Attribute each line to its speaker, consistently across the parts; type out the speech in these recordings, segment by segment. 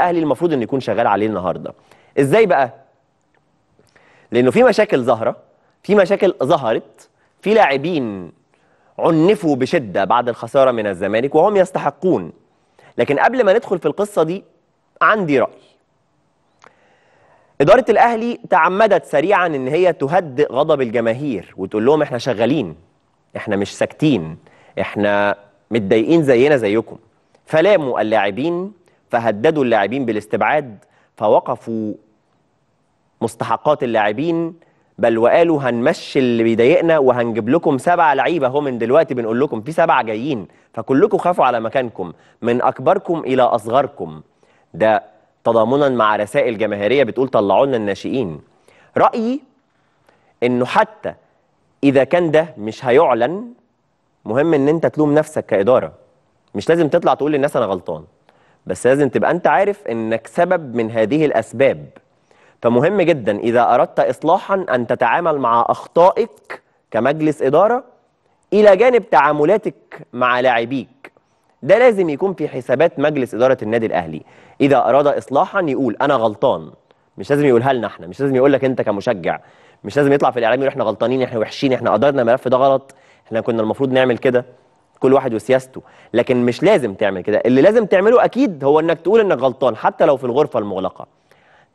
Speaker 1: الاهلي المفروض انه يكون شغال عليه النهارده ازاي بقى لانه في مشاكل ظاهره في مشاكل ظهرت في لاعبين عنفوا بشده بعد الخساره من الزمالك وهم يستحقون لكن قبل ما ندخل في القصه دي عندي راي اداره الاهلي تعمدت سريعا ان هي تهدئ غضب الجماهير وتقول لهم احنا شغالين احنا مش ساكتين احنا متضايقين زينا زيكم فلاموا اللاعبين فهددوا اللاعبين بالاستبعاد فوقفوا مستحقات اللاعبين بل وقالوا هنمشي اللي بيضايقنا وهنجيب لكم سبعة لعيبة اهو من دلوقتي بنقول لكم في سبعة جايين فكلكم خافوا على مكانكم من أكبركم إلى أصغركم ده تضامنا مع رسائل جماهيرية بتقول طلعوا لنا الناشئين رأيي إنه حتى إذا كان ده مش هيعلن مهم إن أنت تلوم نفسك كإدارة مش لازم تطلع تقول للناس أنا غلطان بس لازم تبقى انت عارف انك سبب من هذه الاسباب فمهم جدا اذا اردت اصلاحا ان تتعامل مع اخطائك كمجلس اداره الى جانب تعاملاتك مع لاعبيك ده لازم يكون في حسابات مجلس اداره النادي الاهلي اذا اراد اصلاحا يقول انا غلطان مش لازم يقولها لنا احنا مش لازم يقول لك انت كمشجع مش لازم يطلع في الاعلام يقول احنا غلطانين احنا وحشين احنا قدرنا الملف ده غلط احنا كنا المفروض نعمل كده كل واحد وسياسته لكن مش لازم تعمل كده اللي لازم تعمله اكيد هو انك تقول انك غلطان حتى لو في الغرفه المغلقه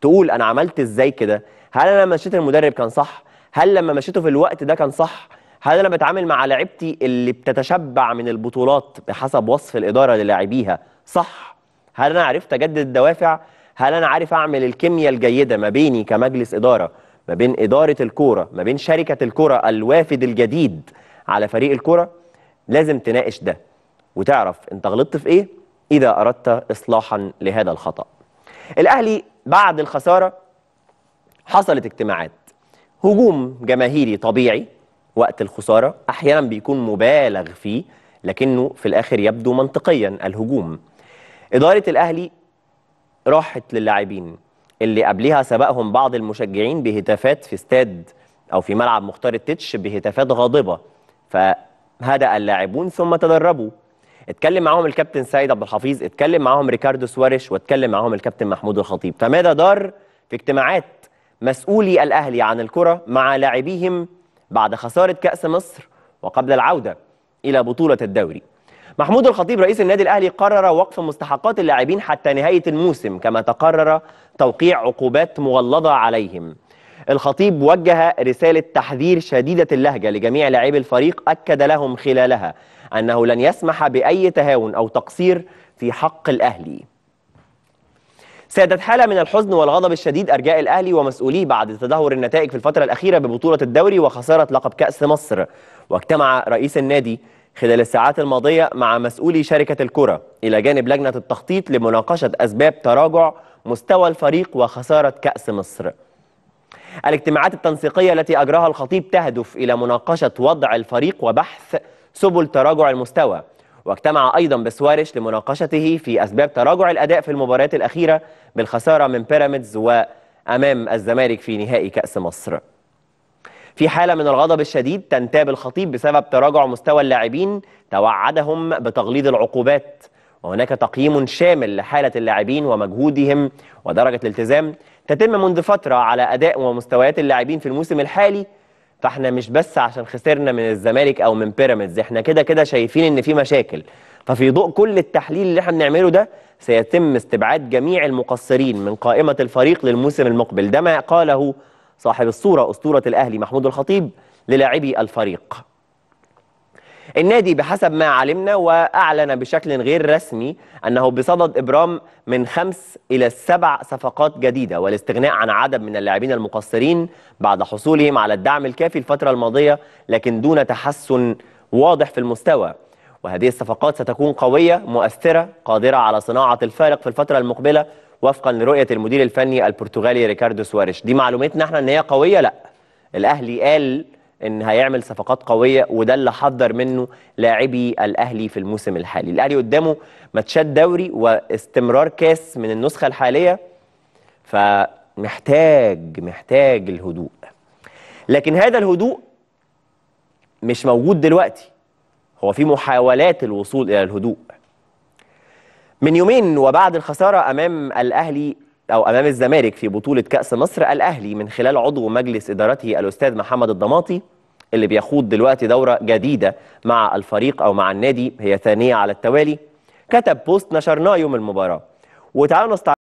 Speaker 1: تقول انا عملت ازاي كده هل انا مشيت المدرب كان صح هل لما مشيته في الوقت ده كان صح هل انا بتعامل مع لعبتي اللي بتتشبع من البطولات بحسب وصف الاداره للاعبيها صح هل انا عرفت اجدد الدوافع هل انا عارف اعمل الكيمياء الجيده ما بيني كمجلس اداره ما بين اداره الكوره ما بين شركه الكورة الوافد الجديد على فريق الكوره لازم تناقش ده وتعرف انت غلطت في ايه اذا اردت اصلاحا لهذا الخطا الاهلي بعد الخساره حصلت اجتماعات هجوم جماهيري طبيعي وقت الخساره احيانا بيكون مبالغ فيه لكنه في الاخر يبدو منطقيا الهجوم اداره الاهلي راحت للاعبين اللي قبلها سبقهم بعض المشجعين بهتافات في استاد او في ملعب مختار التتش بهتافات غاضبه ف هدأ اللاعبون ثم تدربوا اتكلم معاهم الكابتن سيد عبد الحفيظ اتكلم معاهم ريكاردو سواريش واتكلم معاهم الكابتن محمود الخطيب فماذا دار في اجتماعات مسؤولي الأهلي عن الكرة مع لاعبيهم بعد خسارة كأس مصر وقبل العودة إلى بطولة الدوري محمود الخطيب رئيس النادي الأهلي قرر وقف مستحقات اللاعبين حتى نهاية الموسم كما تقرر توقيع عقوبات مغلظة عليهم الخطيب وجه رسالة تحذير شديدة اللهجة لجميع لاعبي الفريق أكد لهم خلالها أنه لن يسمح بأي تهاون أو تقصير في حق الأهلي سادت حالة من الحزن والغضب الشديد أرجاء الأهلي ومسؤوليه بعد تدهور النتائج في الفترة الأخيرة ببطولة الدوري وخسارة لقب كأس مصر واجتمع رئيس النادي خلال الساعات الماضية مع مسؤولي شركة الكرة إلى جانب لجنة التخطيط لمناقشة أسباب تراجع مستوى الفريق وخسارة كأس مصر الاجتماعات التنسيقية التي أجراها الخطيب تهدف إلى مناقشة وضع الفريق وبحث سبل تراجع المستوى واجتمع أيضا بسوارش لمناقشته في أسباب تراجع الأداء في المباريات الأخيرة بالخسارة من بيراميدز وأمام الزمالك في نهائي كأس مصر في حالة من الغضب الشديد تنتاب الخطيب بسبب تراجع مستوى اللاعبين توعدهم بتغليظ العقوبات وهناك تقييم شامل لحالة اللاعبين ومجهودهم ودرجة الالتزام تتم منذ فترة على أداء ومستويات اللاعبين في الموسم الحالي فاحنا مش بس عشان خسرنا من الزمالك او من بيراميدز احنا كده كده شايفين ان في مشاكل ففي ضوء كل التحليل اللي احنا بنعمله ده سيتم استبعاد جميع المقصرين من قائمة الفريق للموسم المقبل ده ما قاله صاحب الصورة أسطورة الأهلي محمود الخطيب للاعبي الفريق النادي بحسب ما علمنا وأعلن بشكل غير رسمي أنه بصدد إبرام من خمس إلى سبع صفقات جديدة والاستغناء عن عدد من اللاعبين المقصرين بعد حصولهم على الدعم الكافي الفترة الماضية لكن دون تحسن واضح في المستوى وهذه الصفقات ستكون قوية مؤثرة قادرة على صناعة الفارق في الفترة المقبلة وفقا لرؤية المدير الفني البرتغالي ريكاردو سواريش دي معلومتنا احنا ان هي قوية لا الأهلي قال ان هيعمل صفقات قويه وده اللي حضر منه لاعبي الاهلي في الموسم الحالي الاهلي قدامه ماتشات دوري واستمرار كاس من النسخه الحاليه فمحتاج محتاج الهدوء لكن هذا الهدوء مش موجود دلوقتي هو في محاولات الوصول الى الهدوء من يومين وبعد الخساره امام الاهلي أو أمام الزمالك في بطولة كأس مصر الأهلي من خلال عضو مجلس إدارته الأستاذ محمد الضماطي اللي بيخوض دلوقتي دورة جديدة مع الفريق أو مع النادي هي ثانية على التوالي كتب بوست نشرناه يوم المباراة وتعالوا نستعرض